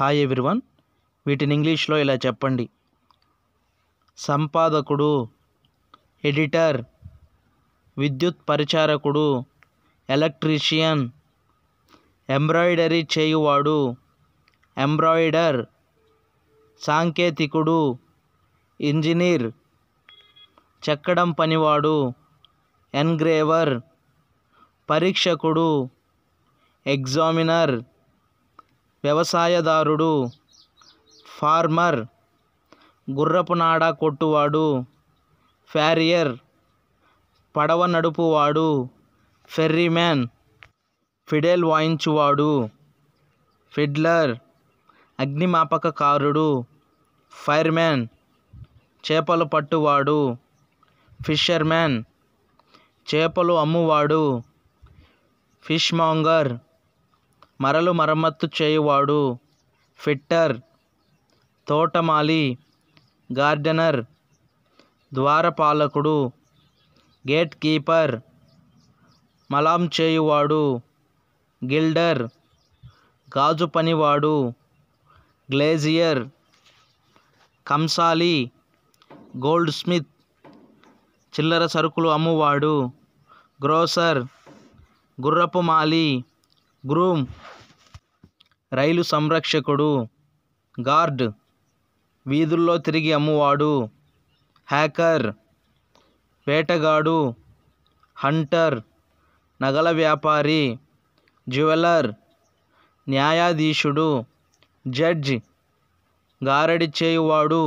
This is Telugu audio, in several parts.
హాయ్ ఎవ్రీవన్ వీటిని ఇంగ్లీష్లో ఇలా చెప్పండి సంపాదకుడు ఎడిటర్ విద్యుత్ పరిచారకుడు ఎలక్ట్రీషియన్ ఎంబ్రాయిడరీ చేయువాడు ఎంబ్రాయిడర్ సాంకేతికుడు ఇంజనీర్ చెక్కడం పనివాడు ఎన్గ్రేవర్ పరీక్షకుడు ఎగ్జామినర్ వ్యవసాయదారుడు ఫార్మర్ గుర్రపు నాడ కొట్టువాడు ఫ్యారియర్ పడవ నడుపువాడు ఫెర్రీమ్యాన్ ఫిడేల్ వాయించువాడు ఫిడ్లర్ అగ్నిమాపకకారుడు ఫైర్మ్యాన్ చేపలు పట్టువాడు ఫిషర్మ్యాన్ చేపలు అమ్మువాడు ఫిష్ మాంగర్ మరలు మరమ్మత్తు చేయువాడు ఫిట్టర్ తోటమాలి గార్డెనర్ ద్వారపాలకుడు గేట్ కీపర్ మలాం చేయువాడు గిల్డర్ గాజు పనివాడు గ్లేజియర్ కంసాలి గోల్డ్ స్మిత్ చిల్లర సరుకులు అమ్మువాడు గ్రోసర్ గుర్రపు మాలి గ్రూమ్ రైలు సంరక్షకుడు గార్డ్ వీధుల్లో తిరిగి అమ్మువాడు హ్యాకర్ వేటగాడు హంటర్ నగల వ్యాపారి జ్యువెలర్ న్యాయాధీశుడు జడ్జ్ గారడి చేయువాడు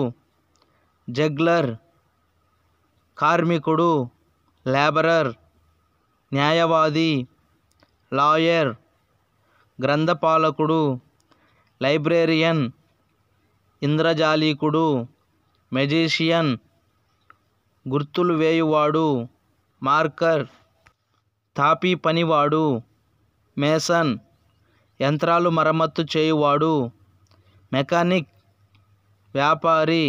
జగ్లర్ కార్మికుడు లేబరర్ న్యాయవాది లాయర్ గ్రంథపాలకుడు లైబ్రేరియన్ ఇంద్రజాలీకుడు మెజీషియన్ గుర్తులు వేయువాడు మార్కర్ తాపీ పనివాడు మేసన్ యంత్రాలు మరమ్మత్తు చేయువాడు మెకానిక్ వ్యాపారి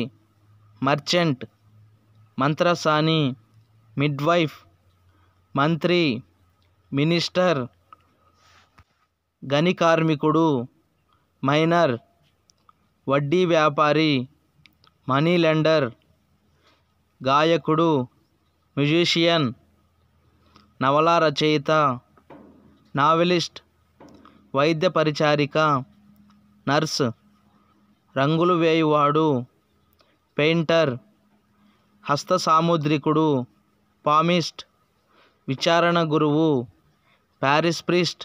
మర్చెంట్ మంత్రసాని మిడ్వైఫ్ మంత్రి మినిస్టర్ గని కార్మికుడు మైనర్ వడ్డీ వ్యాపారి మనీ లెండర్ గాయకుడు మ్యూజిషియన్ నవల రచయిత నావెలిస్ట్ వైద్య పరిచారిక నర్స్ రంగులు వేయువాడు పెయింటర్ హస్త సాముద్రికుడు పామిస్ట్ విచారణ గురువు ప్యారిస్ ప్రిస్ట్